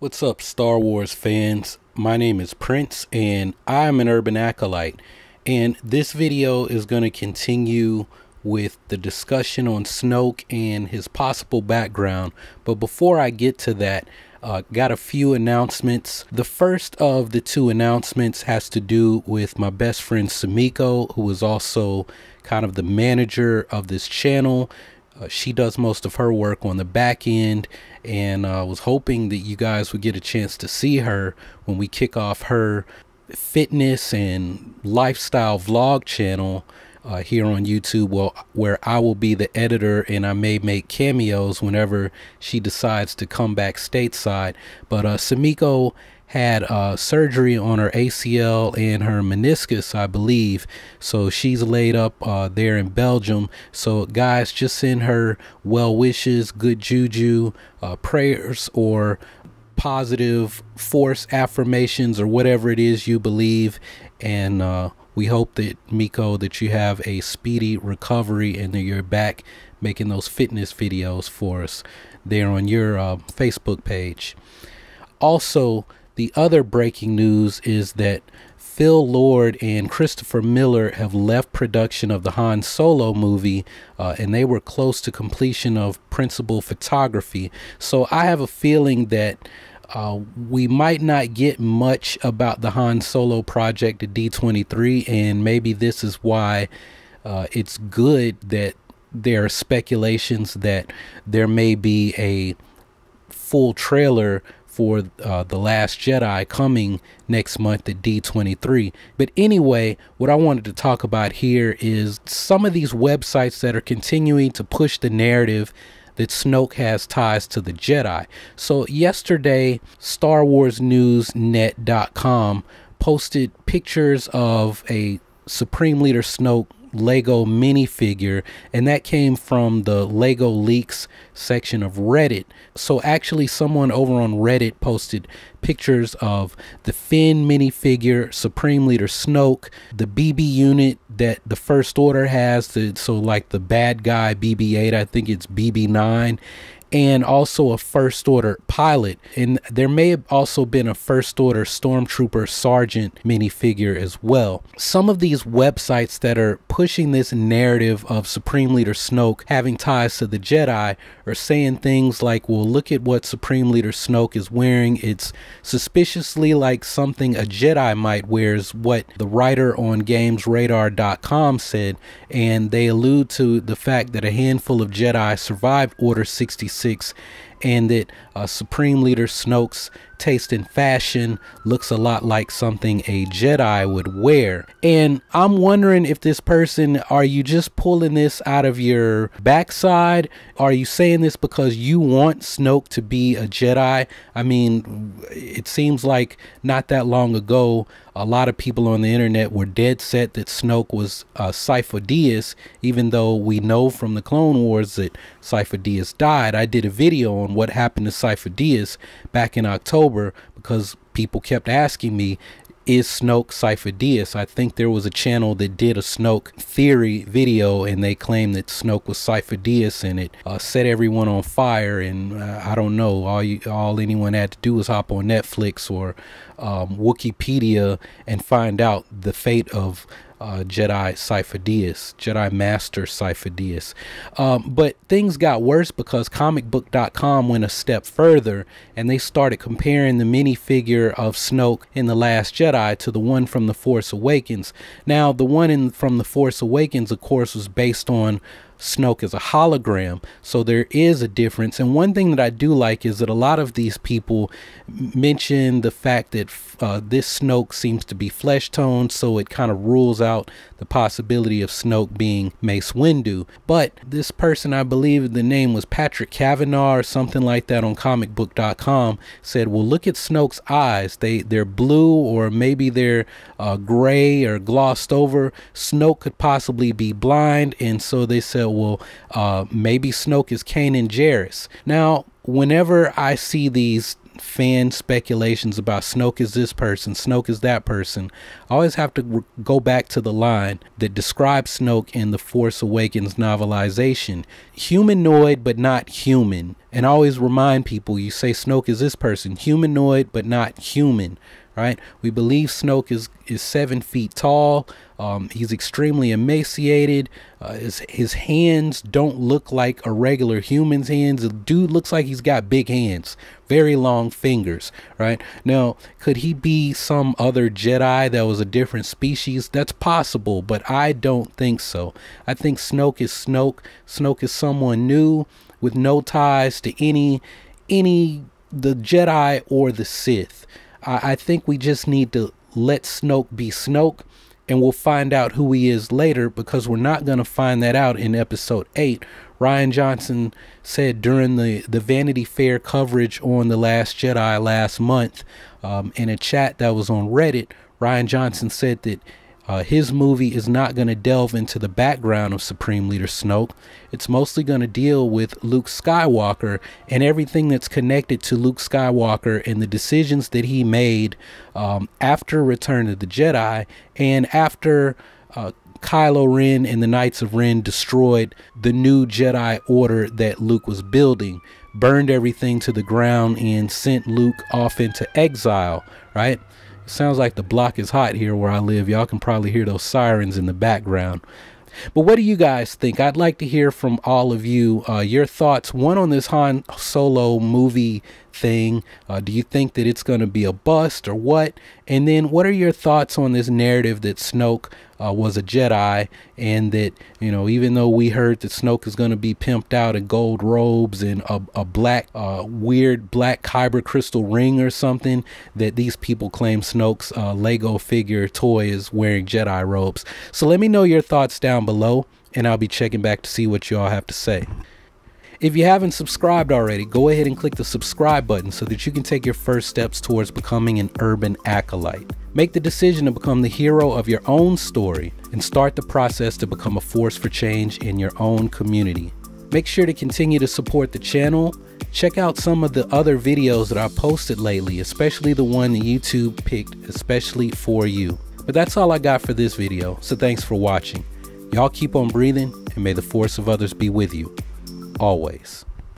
What's up, Star Wars fans? My name is Prince, and I'm an Urban Acolyte. And this video is going to continue with the discussion on Snoke and his possible background. But before I get to that, uh, got a few announcements. The first of the two announcements has to do with my best friend Samiko, who is also kind of the manager of this channel. Uh, she does most of her work on the back end and uh, was hoping that you guys would get a chance to see her when we kick off her fitness and lifestyle vlog channel uh, here on YouTube well, where I will be the editor and I may make cameos whenever she decides to come back stateside. But uh, Samiko had uh, surgery on her ACL and her meniscus, I believe. So she's laid up uh, there in Belgium. So, guys, just send her well wishes, good juju, uh, prayers, or positive force affirmations, or whatever it is you believe. And uh, we hope that, Miko, that you have a speedy recovery and that you're back making those fitness videos for us there on your uh, Facebook page. Also, the other breaking news is that Phil Lord and Christopher Miller have left production of the Han Solo movie, uh, and they were close to completion of principal photography. So I have a feeling that. Uh, we might not get much about the Han Solo project at D23, and maybe this is why uh, it's good that there are speculations that there may be a full trailer for uh, The Last Jedi coming next month at D23. But anyway, what I wanted to talk about here is some of these websites that are continuing to push the narrative that Snoke has ties to the Jedi. So yesterday, StarWarsNewsNet.com posted pictures of a Supreme Leader Snoke Lego minifigure, and that came from the Lego Leaks section of Reddit. So, actually, someone over on Reddit posted pictures of the Finn minifigure, Supreme Leader Snoke, the BB unit that the First Order has, to, so like the bad guy BB 8, I think it's BB 9, and also a first order pilot. And there may have also been a first order stormtrooper sergeant minifigure as well. Some of these websites that are pushing this narrative of Supreme Leader Snoke having ties to the Jedi are saying things like, well, look at what Supreme Leader Snoke is wearing. It's suspiciously like something a Jedi might wear, is what the writer on GamesRadar.com said. And they allude to the fact that a handful of Jedi survived Order 66 and that uh, Supreme Leader Snoke's taste in fashion looks a lot like something a Jedi would wear. And I'm wondering if this person, are you just pulling this out of your backside? Are you saying this because you want Snoke to be a Jedi? I mean, it seems like not that long ago, a lot of people on the internet were dead set that Snoke was uh, Cypher Diaz, even though we know from the Clone Wars that Cypher Diaz died. I did a video on what happened to Cypher Diaz back in October because people kept asking me, is Snoke cipher I think there was a channel that did a Snoke theory video and they claimed that Snoke was Cypher-Deus and it uh, set everyone on fire. And uh, I don't know, all, you, all anyone had to do was hop on Netflix or um, Wikipedia and find out the fate of uh, Jedi Cypher Jedi Master Cypher Um, but things got worse because comicbook.com went a step further and they started comparing the minifigure of Snoke in The Last Jedi to the one from The Force Awakens. Now, the one in, from The Force Awakens, of course, was based on Snoke is a hologram. So there is a difference. And one thing that I do like is that a lot of these people mention the fact that uh, this Snoke seems to be flesh toned. So it kind of rules out the possibility of Snoke being Mace Windu. But this person, I believe the name was Patrick Kavanaugh or something like that on comicbook.com said, well, look at Snoke's eyes. They, they're blue or maybe they're uh, gray or glossed over. Snoke could possibly be blind. And so they said, said, well, uh, maybe Snoke is Kanan Jarrus. Now, whenever I see these fan speculations about Snoke is this person, Snoke is that person, I always have to go back to the line that describes Snoke in the Force Awakens novelization humanoid but not human. And I always remind people you say Snoke is this person, humanoid but not human right? We believe Snoke is, is seven feet tall. Um, he's extremely emaciated. Uh, his, his hands don't look like a regular human's hands. The dude looks like he's got big hands, very long fingers, right? Now, could he be some other Jedi that was a different species? That's possible, but I don't think so. I think Snoke is Snoke. Snoke is someone new with no ties to any any the Jedi or the Sith. I, I think we just need to let Snoke be Snoke and we'll find out who he is later because we're not going to find that out in episode 8 ryan johnson said during the, the vanity fair coverage on the last jedi last month um, in a chat that was on reddit ryan johnson said that uh, his movie is not going to delve into the background of Supreme Leader Snoke. It's mostly going to deal with Luke Skywalker and everything that's connected to Luke Skywalker and the decisions that he made um, after Return of the Jedi and after uh, Kylo Ren and the Knights of Ren destroyed the new Jedi Order that Luke was building, burned everything to the ground, and sent Luke off into exile, right? Sounds like the block is hot here where I live. Y'all can probably hear those sirens in the background. But what do you guys think? I'd like to hear from all of you uh, your thoughts. One on this Han Solo movie thing? Uh, do you think that it's going to be a bust or what? And then, what are your thoughts on this narrative that Snoke uh, was a Jedi and that, you know, even though we heard that Snoke is going to be pimped out in gold robes and a, a black, uh, weird black kyber crystal ring or something, that these people claim Snoke's uh, Lego figure toy is wearing Jedi robes. So, let me know your thoughts down below and I'll be checking back to see what you all have to say. If you haven't subscribed already, go ahead and click the subscribe button so that you can take your first steps towards becoming an urban acolyte. Make the decision to become the hero of your own story and start the process to become a force for change in your own community. Make sure to continue to support the channel. Check out some of the other videos that I posted lately, especially the one that YouTube picked especially for you. But that's all I got for this video, so thanks for watching. Y'all keep on breathing, and may the force of others be with you always.